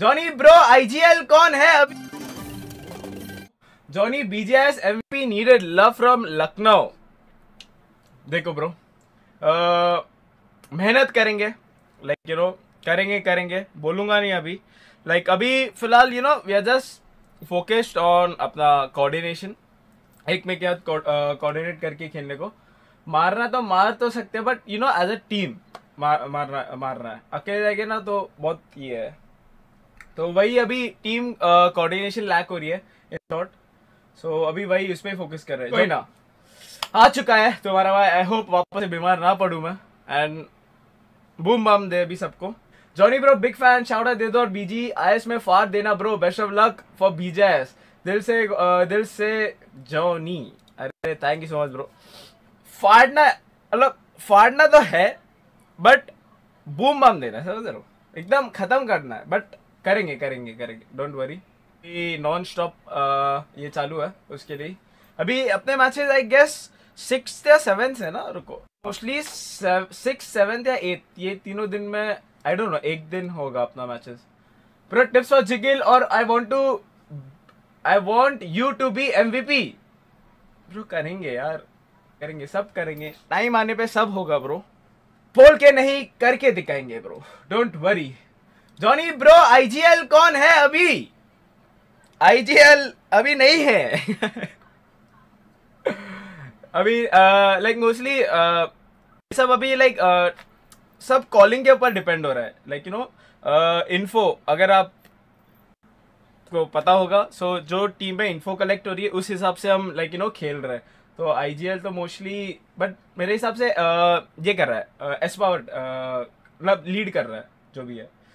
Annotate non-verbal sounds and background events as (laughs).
Johnny bro IGL कौन है अभी Johnny BJS MP needed love from Lucknow देखो ब्रो आ, मेहनत करेंगे लाइक यू नो करेंगे करेंगे बोलूंगा नहीं अभी लाइक like, अभी फिलहाल you know we are just focused on अपना कोऑर्डिनेशन एक में क्या कोऑर्डिनेट करके खेलने को मारना तो मार तो सकते but you know as a team मारना मारना है अकेले जाएंगे ना तो बहुत ये है तो वही अभी टीम कोऑर्डिनेशन लैक हो रही है इन शॉर्ट सो अभी वही उस पर फोकस कर रहे हैं ना तो- आ चुका है तुम्हारा भाई आई होप वापस बीमार ना पड़ू मैं एंड बूम बम दे अभी सबको Johnny bro big fan shout दे दो और बीजी आई में फार देना bro best of luck for BJ दिल से uh, दिल से जॉनी अरे thank you so much bro फाड़ना मतलब फाड़ना तो है बट बूम बम देना समझ रहे हो एकदम खत्म करना है बट करेंगे करेंगे करेंगे डोंट वरी नॉन स्टॉप ये चालू है उसके लिए अभी अपने मैचेस आई गेस सिक्स या सेवेंथ है ना रुको मोस्टली सिक्स सेवेंथ या एट ये तीनों दिन में आई डोंट नो एक दिन होगा अपना मैचेस प्रो टिप्स फॉर जिगिल और I want to I want you to be MVP bro करेंगे यार करेंगे सब करेंगे टाइम आने पे सब होगा ब्रो बोल के नहीं करके दिखाएंगे bro don't worry Johnny bro IGL कौन है अभी आईजीएल अभी नहीं है (laughs) अभी लाइक uh, मोस्टली uh, सब अभी लाइक uh, सब कॉलिंग के ऊपर डिपेंड हो रहा है लाइक यू नो इन्फो अगर आप को पता होगा सो so, जो टीम में इन्फो कलेक्ट हो रही है उस हिसाब से हम लाइक यू नो खेल रहे हैं तो आई जी एल तो मोस्टली बट मेरे हिसाब से uh, ये कर रहा है एस पावर मतलब लीड कर रहा है जो भी है